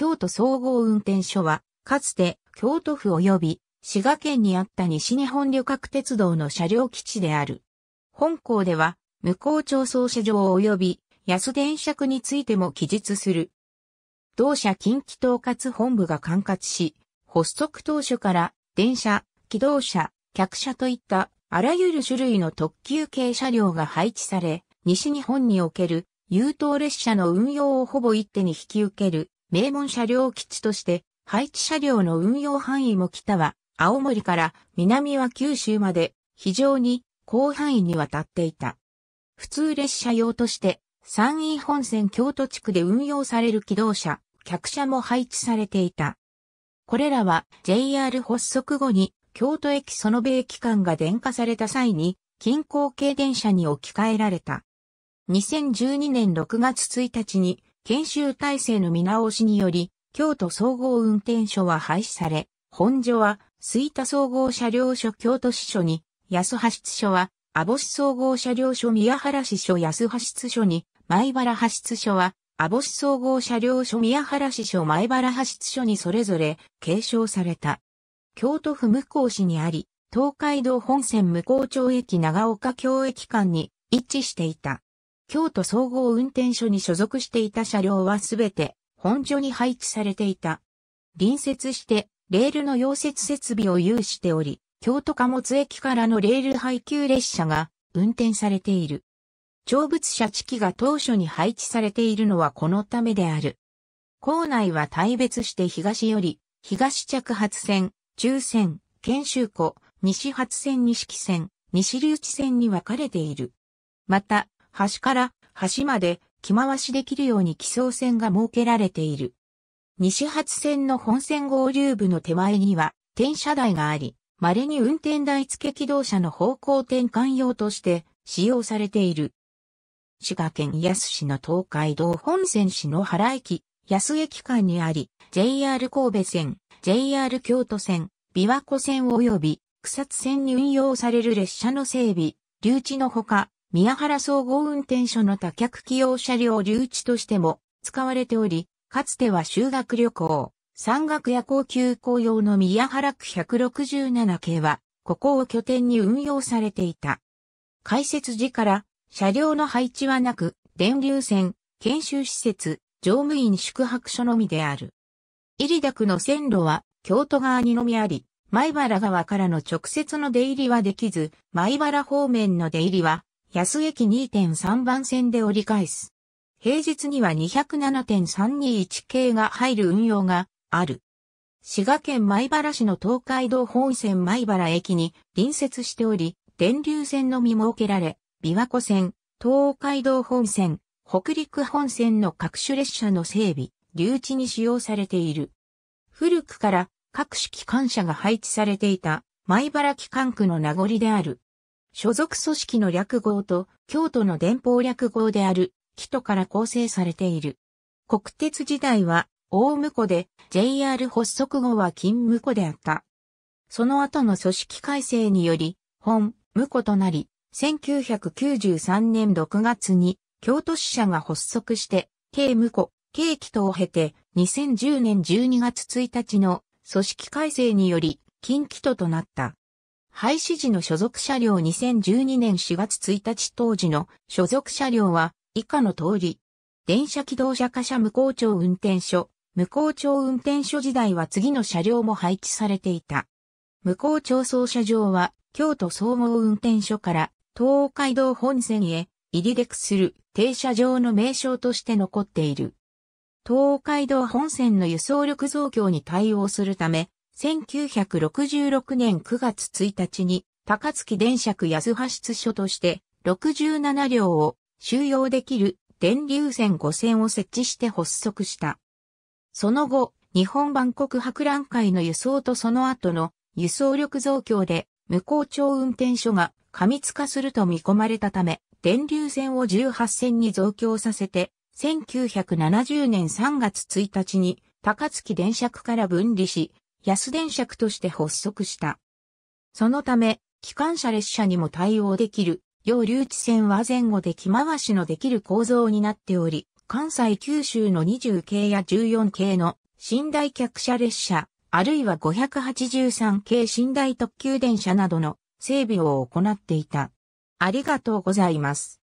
京都総合運転所は、かつて京都府及び滋賀県にあった西日本旅客鉄道の車両基地である。本校では、無効町操車場及び安電区についても記述する。同社近畿統括本部が管轄し、発足当初から電車、機動車、客車といったあらゆる種類の特急系車両が配置され、西日本における優等列車の運用をほぼ一手に引き受ける名門車両基地として配置車両の運用範囲も北は青森から南は九州まで非常に広範囲にわたっていた。普通列車用として山陰本線京都地区で運用される機動車、客車も配置されていた。これらは JR 発足後に京都駅その米機関が電化された際に近郊系電車に置き換えられた。2012年6月1日に研修体制の見直しにより、京都総合運転所は廃止され、本所は水田総合車両所京都支所に、安橋所は、網市総合車両所宮原支所安橋所に、前原橋支所は、網市総合車両所宮原支所前原橋支所にそれぞれ継承された。京都府向こう市にあり、東海道本線向こう町駅長岡京駅間に位置していた。京都総合運転所に所属していた車両はすべて本所に配置されていた。隣接してレールの溶接設備を有しており、京都貨物駅からのレール配給列車が運転されている。長物車地機が当初に配置されているのはこのためである。校内は大別して東より、東着発線、中線、研修湖、西発線西木線、西留置線に分かれている。また、端から端まで着回しできるように機送線が設けられている。西発線の本線合流部の手前には転車台があり、稀に運転台付き機動車の方向転換用として使用されている。滋賀県安市の東海道本線篠原駅、安駅間にあり、JR 神戸線、JR 京都線、琵琶湖線及び草津線に運用される列車の整備、留置のほか、宮原総合運転所の多客起用車両留置としても使われており、かつては修学旅行、山岳や高級紅用の宮原区167系は、ここを拠点に運用されていた。開設時から車両の配置はなく、電流線、研修施設、乗務員宿泊所のみである。入田区の線路は京都側にのみあり、米原川からの直接の出入りはできず、米原方面の出入りは安駅2.3番線で折り返す。平日には207.321系が入る運用がある。滋賀県米原市の東海道本線米原駅に隣接しており、電流線のみ設けられ、琵琶湖線、東海道本線、北陸本線の各種列車の整備、留置に使用されている。古くから各種機関車が配置されていた米原機関区の名残である。所属組織の略号と京都の伝法略号である、木戸から構成されている。国鉄時代は、大婿で、JR 発足後は金婿であった。その後の組織改正により、本、婿となり、1993年6月に、京都支社が発足して、京婿、京木戸を経て、2010年12月1日の組織改正により、近畿都となった。廃止時の所属車両2012年4月1日当時の所属車両は以下の通り。電車機動車貨車無効庁運転所。無効庁運転所時代は次の車両も配置されていた。無効庁操車場は京都総合運転所から東海道本線へ入り出くする停車場の名称として残っている。東海道本線の輸送力増強に対応するため、1966年9月1日に、高槻電車区安波出所として、67両を収容できる電流線5線を設置して発足した。その後、日本万国博覧会の輸送とその後の輸送力増強で、無効町運転所が過密化すると見込まれたため、電流線を18線に増強させて、1970年3月1日に高槻電車区から分離し、安電尺として発足した。そのため、機関車列車にも対応できる、要留置線は前後で着回しのできる構造になっており、関西九州の20系や14系の寝台客車列車、あるいは583系寝台特急電車などの整備を行っていた。ありがとうございます。